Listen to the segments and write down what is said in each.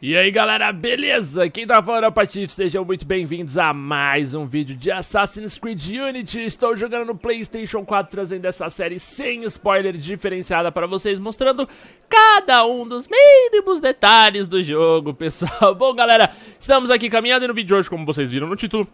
E aí galera, beleza? Quem tá falando é o Patife, sejam muito bem-vindos a mais um vídeo de Assassin's Creed Unity. Estou jogando no Playstation 4, trazendo essa série sem spoiler diferenciada para vocês, mostrando cada um dos mínimos detalhes do jogo, pessoal. Bom galera, estamos aqui caminhando e no vídeo de hoje, como vocês viram no título,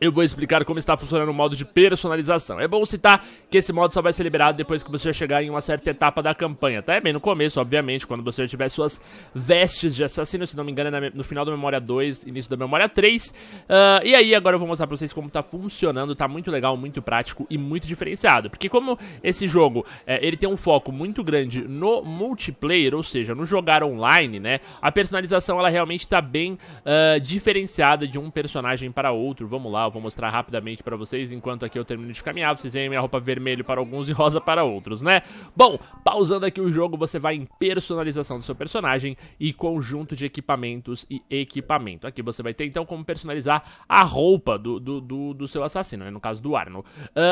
eu vou explicar como está funcionando o modo de personalização. É bom citar que esse modo só vai ser liberado depois que você chegar em uma certa etapa da campanha, tá? É bem no começo, obviamente, quando você tiver suas vestes de assassino, se não me engano, é no final da Memória 2, início da Memória 3. Uh, ah, e aí, agora eu vou mostrar pra vocês como tá funcionando, tá muito legal, muito prático e muito diferenciado. Porque como esse jogo, é, ele tem um foco muito grande no multiplayer, ou seja, no jogar online, né? A personalização, ela realmente tá bem uh, diferenciada de um personagem para outro, vamos lá, tal. Vou mostrar rapidamente para vocês enquanto aqui eu termino de caminhar. Vocês veem minha roupa vermelha para alguns e rosa para outros, né? Bom, pausando aqui o jogo, você vai em personalização do seu personagem e conjunto de equipamentos e equipamento. Aqui você vai ter então como personalizar a roupa do, do, do, do seu assassino, né? No caso do Arno. Uh,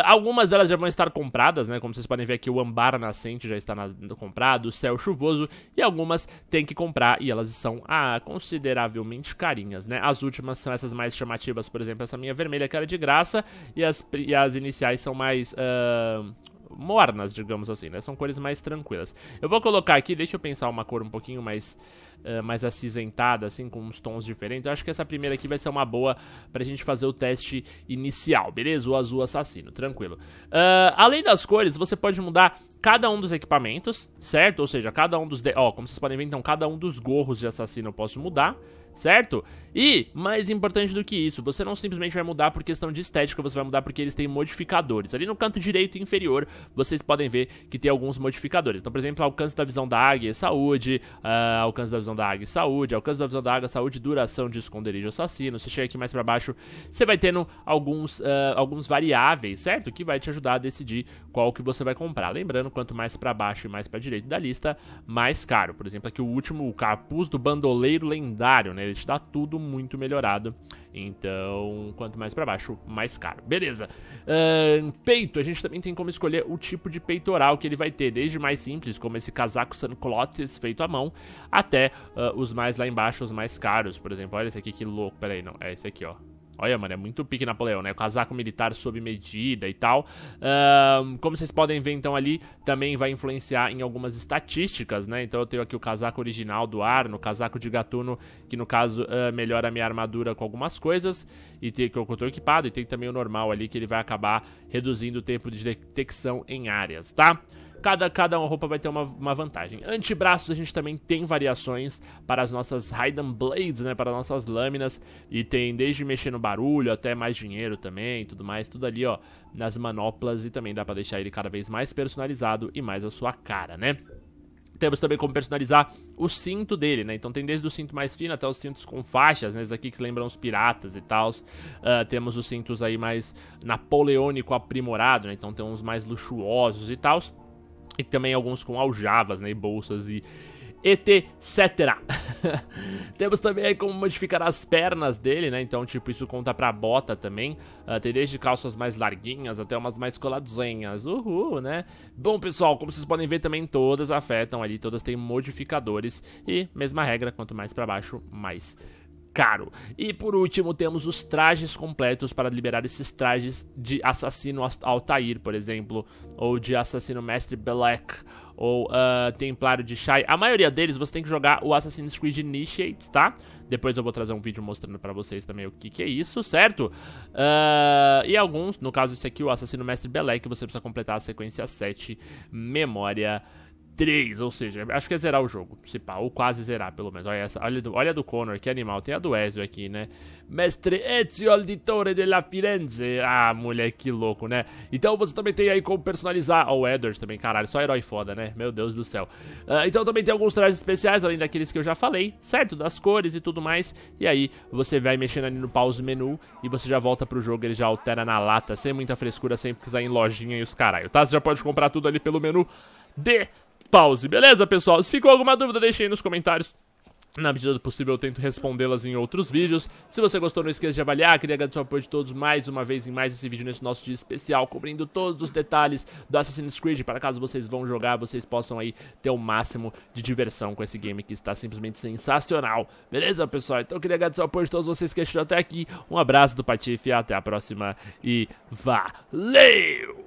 ah, algumas delas já vão estar compradas, né? Como vocês podem ver aqui, o Ambar Nascente já está na, comprado, o Céu Chuvoso e algumas tem que comprar e elas são ah, consideravelmente carinhas, né? As últimas são essas mais chamativas, por exemplo, essa minha vermelha vermelha, que era de graça, e as, e as iniciais são mais. Uh, mornas, digamos assim, né? São cores mais tranquilas. Eu vou colocar aqui, deixa eu pensar uma cor um pouquinho mais, uh, mais acinzentada, assim, com uns tons diferentes. Eu acho que essa primeira aqui vai ser uma boa pra gente fazer o teste inicial, beleza? O azul assassino, tranquilo. Uh, além das cores, você pode mudar cada um dos equipamentos, certo? Ou seja, cada um dos... Ó, como vocês podem ver, então, cada um dos gorros de assassino eu posso mudar certo? E, mais importante do que isso, você não simplesmente vai mudar por questão de estética, você vai mudar porque eles têm modificadores. Ali no canto direito inferior, vocês podem ver que tem alguns modificadores. Então, por exemplo, alcance da visão da águia, saúde, uh, alcance da visão da águia, saúde, alcance da visão da águia, saúde, duração de esconderijo assassino. Você chega aqui mais para baixo, você vai tendo alguns, uh, alguns variáveis, certo? Que vai te ajudar a decidir qual que você vai comprar. Lembrando, quanto mais para baixo e mais para direita da lista, mais caro. Por exemplo, aqui o último, o capuz do bandoleiro lendário, né? Ele te dá tudo muito melhorado. Então, quanto mais para baixo, mais caro. Beleza. Uh, peito, a gente também tem como escolher o tipo de peitoral que ele vai ter, desde mais simples, como esse casaco sanclotes feito à mão, até uh, os mais lá embaixo, os mais caros. Por exemplo, olha esse aqui que louco. Pera aí, não. É esse aqui, ó. Olha, mano, é muito pique Napoleão, né? Casaco militar sob medida e tal. Um, como vocês podem ver, então, ali também vai influenciar em algumas estatísticas, né? Então eu tenho aqui o casaco original do Arno, o casaco de gatuno, que no caso uh, melhora a minha armadura com algumas coisas, e tem que eu estou equipado, e tem também o normal ali, que ele vai acabar reduzindo o tempo de detecção em áreas, tá? Tá? cada, cada roupa vai ter uma, uma vantagem. Antebraços a gente também tem variações para as nossas Raiden Blades, né? Para as nossas lâminas. E tem desde mexer no barulho até mais dinheiro também tudo mais. Tudo ali, ó, nas manoplas. E também dá para deixar ele cada vez mais personalizado e mais a sua cara, né? Temos também como personalizar o cinto dele, né? Então tem desde o cinto mais fino até os cintos com faixas, né? Esses aqui que lembram os piratas e tal. Uh, temos os cintos aí mais napoleônico aprimorado, né? Então tem uns mais luxuosos e tal e também alguns com aljavas, né? E bolsas e etc. Temos também como modificar as pernas dele, né? Então, tipo, isso conta pra bota também. Uh, tem desde calças mais larguinhas até umas mais coladinhas. Uhul, né? Bom, pessoal, como vocês podem ver, também todas afetam ali, todas têm modificadores. E mesma regra, quanto mais pra baixo, mais caro. E por último, temos os trajes completos para liberar esses trajes de assassino Altair, por exemplo, ou de assassino mestre Black, ou uh, Templário de Shai. A maioria deles você tem que jogar o Assassin's Creed Initiates, tá? Depois eu vou trazer um vídeo mostrando pra vocês também o que, que é isso, certo? Uh, e alguns, no caso esse aqui, o Assassino Mestre Belek, você precisa completar a sequência 7, memória 3, ou seja, acho que é zerar o jogo, se pá, ou quase zerar, pelo menos. Olha, essa, olha, do, olha do Connor, que animal, tem a do Ezio aqui, né? Mestre Ezio Auditore della Firenze. Ah, moleque, que louco, né? Então você também tem aí como personalizar. oh, o Edward também, caralho, só herói foda, né? Meu Deus do céu. Uh, então também tem alguns trajes especiais, além daqueles que eu já falei, certo? Das cores e tudo mais. E aí você vai mexendo ali no pause menu e você já volta pro jogo, ele já altera na lata, sem muita frescura, sem precisar ir em lojinha e os caralho, tá? Você já pode comprar tudo ali pelo menu de pause. Beleza, pessoal? Se ficou alguma dúvida, deixe aí nos comentários. Na medida do possível, eu tento respondê-las em outros vídeos. Se você gostou, não esqueça de avaliar. Queria agradecer o apoio de todos mais uma vez em mais esse vídeo, nesse nosso dia especial, cobrindo todos os detalhes do Assassin's Creed, para caso vocês vão jogar, vocês possam aí ter o máximo de diversão com esse game que está simplesmente sensacional. Beleza, pessoal? Então, queria agradecer o apoio de todos vocês que assistiram até aqui. Um abraço do Patife, até a próxima e valeu!